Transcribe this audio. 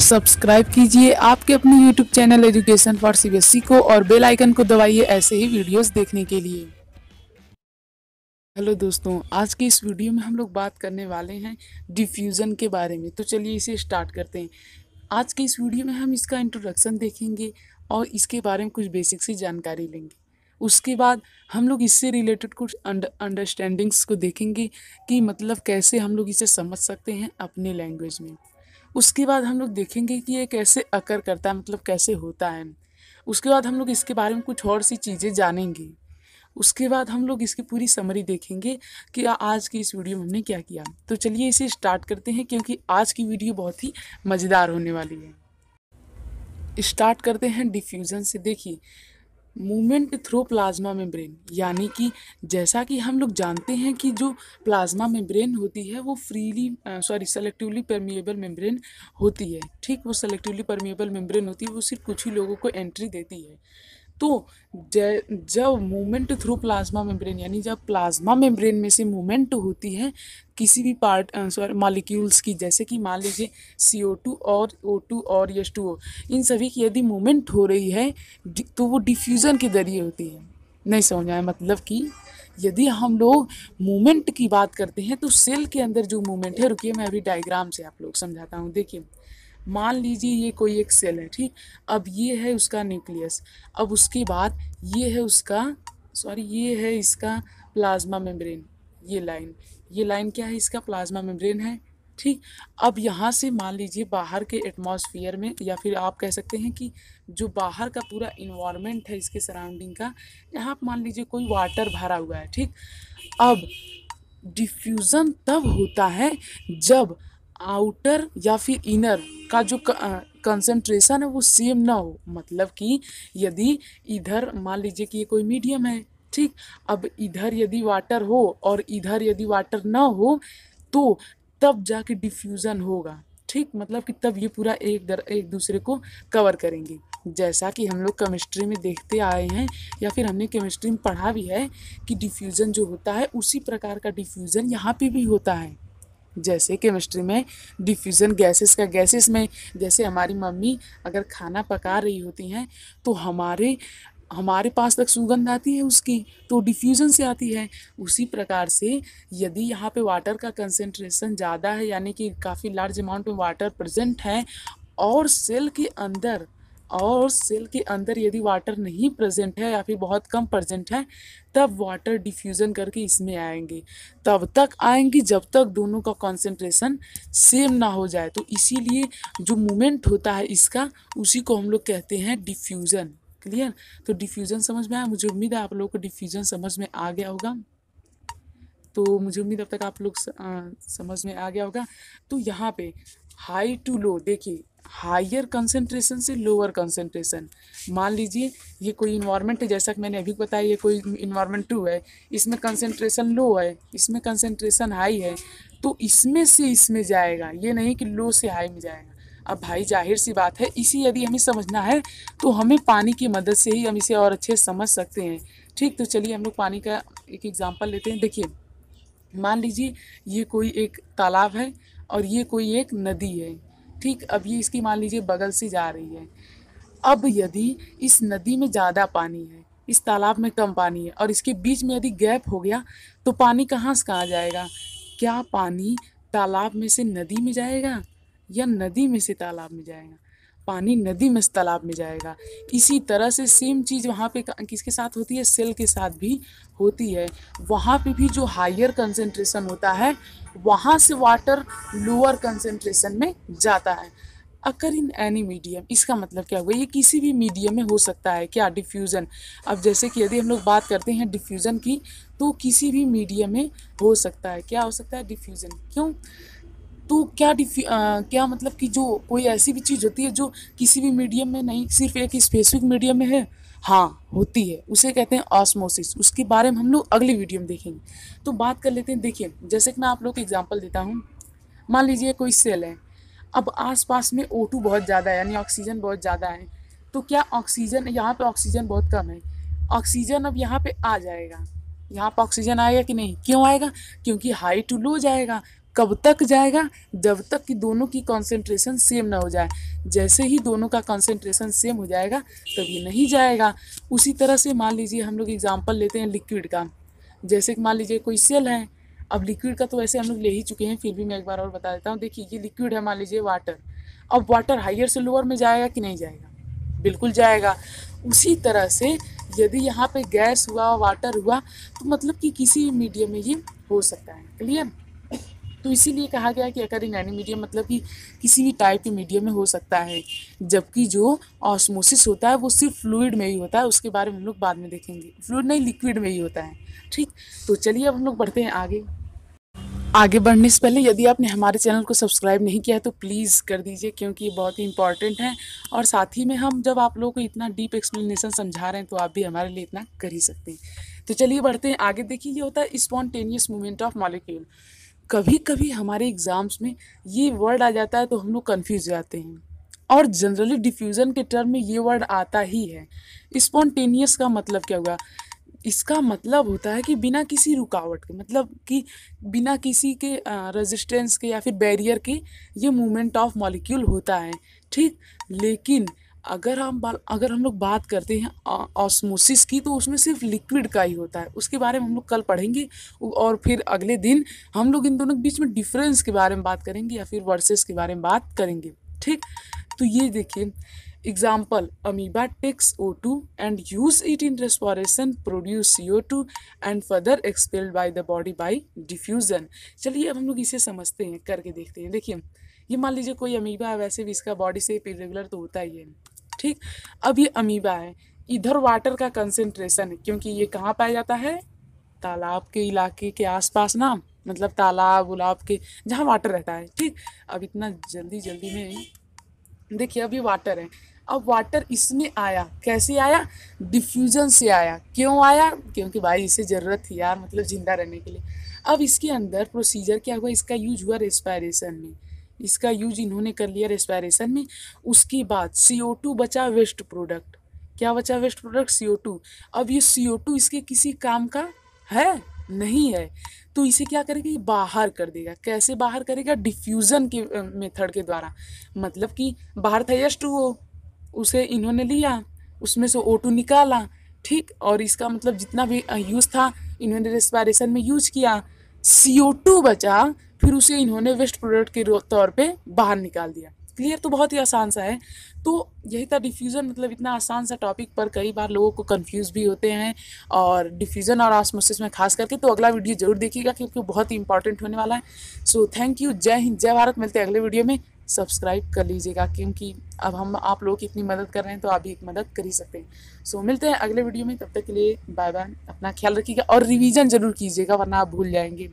subscribe कीजिए आपके अपने YouTube channel education for C को और बेल आइकन को दबाइए ऐसे ही वीडियोस देखने के लिए हेलो दोस्तों आज के इस वीडियो में हम लोग बात करने वाले हैं डिफ्यूज़न के बारे में तो चलिए इसे स्टार्ट करते हैं आज के इस वीडियो में हम इसका इंट्रोडक्शन देखेंगे और इसके बारे में कुछ बेसिक सी जानकारी लेंगे उसके बाद हम लोग इससे रिलेटेड कुछ अंडरस्टैंडिंग्स को देखेंगे कि मतलब कैसे हम लोग इसे समझ सकते हैं अपने लैंग्वेज में उसके बाद हम लोग देखेंगे कि ये कैसे अकर करता है मतलब कैसे होता है उसके बाद हम लोग इसके बारे में कुछ और सी चीज़ें जानेंगे उसके बाद हम लोग इसकी पूरी समरी देखेंगे कि आज की इस वीडियो में हमने क्या किया तो चलिए इसे स्टार्ट करते हैं क्योंकि आज की वीडियो बहुत ही मज़ेदार होने वाली है स्टार्ट करते हैं डिफ्यूज़न से देखिए मूवमेंट थ्रू प्लाज्मा मेम्ब्रेन यानी कि जैसा कि हम लोग जानते हैं कि जो प्लाज्मा मेम्ब्रेन होती है वो freely sorry selectively permeable membrane होती है ठीक वो सेलेक्टिवली परमिएबल मेम्ब्रेन होती है वो सिर्फ कुछ ही लोगों को एंट्री देती है तो जब मूवमेंट थ्रू प्लाज्मा मेम्ब्रेन यानी जब प्लाज्मा मेम्ब्रेन में से मूवमेंट होती है किसी भी पार्ट सॉरी मालिक्यूल्स की जैसे कि मान लीजिए सी ओ टू और ओ टू और यश टू ओ इन सभी की यदि मूवमेंट हो रही है तो वो डिफ्यूज़न के ज़रिए होती है नहीं समझ आए मतलब कि यदि हम लोग मूवमेंट की बात करते हैं तो सेल के अंदर जो मूवमेंट है रुकिए मैं अभी डायग्राम से आप लोग समझाता हूँ देखिए मान लीजिए ये कोई एक सेल है ठीक अब ये है उसका न्यूक्लियस अब उसके बाद ये है उसका सॉरी ये है इसका प्लाज्मा मेम्ब्रेन ये लाइन ये लाइन क्या है इसका प्लाज्मा मेम्ब्रेन है ठीक अब यहाँ से मान लीजिए बाहर के एटमॉस्फेयर में या फिर आप कह सकते हैं कि जो बाहर का पूरा इन्वामेंट है इसके सराउंडिंग का यहाँ आप मान लीजिए कोई वाटर भरा हुआ है ठीक अब डिफ्यूज़न तब होता है जब आउटर या फिर इनर का जो कंसंट्रेशन है वो सेम ना हो मतलब कि यदि इधर मान लीजिए कि ये कोई मीडियम है ठीक अब इधर यदि वाटर हो और इधर यदि वाटर ना हो तो तब जाके डिफ्यूज़न होगा ठीक मतलब कि तब ये पूरा एक दर एक दूसरे को कवर करेंगे जैसा कि हम लोग केमिस्ट्री में देखते आए हैं या फिर हमने केमिस्ट्री में पढ़ा भी है कि डिफ्यूज़न जो होता है उसी प्रकार का डिफ्यूज़न यहाँ पे भी होता है जैसे केमिस्ट्री में डिफ्यूज़न गैसेस का गैसेस में जैसे हमारी मम्मी अगर खाना पका रही होती हैं तो हमारे हमारे पास तक सुगंध आती है उसकी तो डिफ्यूज़न से आती है उसी प्रकार से यदि यहाँ पे वाटर का कंसेंट्रेशन ज़्यादा है यानी कि काफ़ी लार्ज अमाउंट में वाटर प्रेजेंट है और सेल के अंदर और सेल के अंदर यदि वाटर नहीं प्रेजेंट है या फिर बहुत कम प्रेजेंट है तब वाटर डिफ्यूज़न करके इसमें आएंगे तब तक आएंगी जब तक दोनों का कंसंट्रेशन सेम ना हो जाए तो इसीलिए जो मूवमेंट होता है इसका उसी को हम लोग कहते हैं डिफ्यूज़न क्लियर तो डिफ्यूज़न समझ में आया मुझे उम्मीद है आप लोगों को डिफ्यूज़न समझ में आ गया होगा तो मुझे उम्मीद अब तक आप लोग समझ में आ गया होगा तो यहाँ पे हाई टू लो देखिए हायर कंसनट्रेशन से लोअर कंसनट्रेशन मान लीजिए ये कोई इन्वायरमेंट है जैसा कि मैंने अभी बताया ये कोई इन्वायरमेंट टू है इसमें कंसनट्रेशन लो है इसमें कंसेंट्रेशन हाई है तो इसमें से इसमें जाएगा ये नहीं कि लो से हाई में जाएगा अब भाई जाहिर सी बात है इसी यदि हमें समझना है तो हमें पानी की मदद से ही हम इसे और अच्छे समझ सकते हैं ठीक तो चलिए हम लोग पानी का एक एग्ज़ाम्पल लेते हैं देखिए मान लीजिए ये कोई एक तालाब है और ये कोई एक नदी है ठीक अब ये इसकी मान लीजिए बगल से जा रही है अब यदि इस नदी में ज़्यादा पानी है इस तालाब में कम पानी है और इसके बीच में यदि गैप हो गया तो पानी कहाँ से कहाँ जाएगा क्या पानी तालाब में से नदी में जाएगा या नदी में से तालाब में जाएगा पानी नदी में तालाब में जाएगा इसी तरह से सेम चीज़ वहाँ पे किसके साथ होती है सेल के साथ भी होती है वहाँ पे भी जो हायर कंसेंट्रेशन होता है वहाँ से वाटर लोअर कंसेंट्रेशन में जाता है अकर इन एनी मीडियम इसका मतलब क्या हुआ ये किसी भी मीडियम में हो सकता है क्या डिफ्यूज़न अब जैसे कि यदि हम लोग बात करते हैं डिफ्यूज़न की तो किसी भी मीडियम में हो सकता है क्या हो सकता है डिफ्यूज़न क्यों तो क्या डिफी आ, क्या मतलब कि जो कोई ऐसी भी चीज़ होती है जो किसी भी मीडियम में नहीं सिर्फ एक स्पेसिफिक मीडियम में है हाँ होती है उसे कहते हैं ऑस्मोसिस उसके बारे में हम लोग अगली वीडियो में देखेंगे तो बात कर लेते हैं देखिए जैसे कि मैं आप लोग को एग्जाम्पल देता हूँ मान लीजिए कोई सेल है अब आसपास में ओ बहुत ज़्यादा है यानी ऑक्सीजन बहुत ज़्यादा है तो क्या ऑक्सीजन यहाँ पर ऑक्सीजन बहुत कम है ऑक्सीजन अब यहाँ पर आ जाएगा यहाँ पर ऑक्सीजन आएगा कि नहीं क्यों आएगा क्योंकि हाई टू लो जाएगा कब तक जाएगा जब तक कि दोनों की कंसंट्रेशन सेम ना हो जाए जैसे ही दोनों का कंसंट्रेशन सेम हो जाएगा तभी नहीं जाएगा उसी तरह से मान लीजिए हम लोग एग्जाम्पल लेते हैं लिक्विड का जैसे कि मान लीजिए कोई सेल है अब लिक्विड का तो वैसे हम लोग ले ही चुके हैं फिर भी मैं एक बार और बता देता हूँ देखिए ये लिक्विड है मान लीजिए वाटर अब वाटर हाइयर से लोअर में जाएगा कि नहीं जाएगा बिल्कुल जाएगा उसी तरह से यदि यहाँ पे गैस हुआ वाटर हुआ तो मतलब कि किसी मीडियम में ये हो सकता है क्लियर तो इसीलिए कहा गया कि अकरिंग एनी मीडियम मतलब कि किसी भी टाइप के मीडियम में हो सकता है जबकि जो ऑस्मोसिस होता है वो सिर्फ फ्लूड में ही होता है उसके बारे में हम लोग बाद में देखेंगे फ्लूड नहीं लिक्विड में ही होता है ठीक तो चलिए अब हम लोग बढ़ते हैं आगे आगे बढ़ने से पहले यदि आपने हमारे चैनल को सब्सक्राइब नहीं किया है तो प्लीज़ कर दीजिए क्योंकि ये बहुत ही इंपॉर्टेंट है और साथ ही में हम जब आप लोगों को इतना डीप एक्सप्लेनेशन समझा रहे हैं तो आप भी हमारे लिए इतना कर ही सकते हैं तो चलिए बढ़ते हैं आगे देखिए ये होता है स्पॉन्टेनियस मूवमेंट ऑफ मॉलिक्यूल कभी कभी हमारे एग्ज़ाम्स में ये वर्ड आ जाता है तो हम लोग कन्फ्यूज जाते हैं और जनरली डिफ्यूज़न के टर्म में ये वर्ड आता ही है स्पॉन्टेनियस का मतलब क्या हुआ इसका मतलब होता है कि बिना किसी रुकावट के मतलब कि बिना किसी के रेजिस्टेंस के या फिर बैरियर के ये मूवमेंट ऑफ मॉलिक्यूल होता है ठीक लेकिन अगर हम अगर हम लोग बात करते हैं ऑस्मोसिस की तो उसमें सिर्फ लिक्विड का ही होता है उसके बारे में हम लोग कल पढ़ेंगे और फिर अगले दिन हम लोग इन दोनों के बीच में डिफरेंस के बारे में बात करेंगे या फिर वर्सेस के बारे में बात करेंगे ठीक तो ये देखिए example amoeba takes O two and use it in respiration produce C O two and further expelled by the body by diffusion चलिए अब हम लोग इसे समझते हैं करके देखते हैं देखिए ये मान लीजिए कोई अमीबा है वैसे भी इसका बॉडी से इरेगुलर तो होता ही है ठीक अब ये अमीबा है इधर वाटर का कंसेंट्रेशन है क्योंकि ये कहाँ पाया जाता है तालाब के इलाके के आसपास ना मतलब तालाब उलाब के जहाँ वाटर रहता है ठीक अब इतना जल्दी जल्दी में देखिए अभी वाटर है अब वाटर इसमें आया कैसे आया डिफ्यूजन से आया क्यों आया क्योंकि भाई इसे ज़रूरत थी यार मतलब ज़िंदा रहने के लिए अब इसके अंदर प्रोसीजर क्या हुआ इसका यूज हुआ रेस्पायरेशन में जिसका यूज इन्होंने कर लिया रेस्पायरेशन में उसके बाद सी ओ टू बचा वेस्ट प्रोडक्ट क्या बचा waste product C O two अब ये सी ओ टू इसके किसी काम का है नहीं है तो इसे क्या करेगा ये बाहर कर देगा कैसे बाहर करेगा डिफ्यूज़न के मेथड के द्वारा मतलब कि बाहर था यश टू उसे इन्होंने लिया उसमें से ओ टू निकाला ठीक और इसका मतलब जितना भी यूज़ था इन्होंने रेस्पायरेशन में यूज़ किया सी ओ टू बचा फिर उसे इन्होंने वेस्ट प्रोडक्ट के तौर पे बाहर निकाल दिया क्लियर तो बहुत ही आसान सा है तो यही था डिफ्यूज़न मतलब इतना आसान सा टॉपिक पर कई बार लोगों को कंफ्यूज भी होते हैं और डिफ्यूज़न और आसमोसिस में खास करके तो अगला वीडियो जरूर देखिएगा क्योंकि बहुत ही इंपॉर्टेंट होने वाला है सो थैंक यू जय हिंद जय भारत मिलते हैं अगले वीडियो में सब्सक्राइब कर लीजिएगा क्योंकि अब हम आप लोगों की इतनी मदद कर रहे हैं तो आप भी एक मदद कर ही सकते हैं सो मिलते हैं अगले वीडियो में तब तक के लिए बाय बाय अपना ख्याल रखिएगा और रिवीजन ज़रूर कीजिएगा वरना आप भूल जाएंगे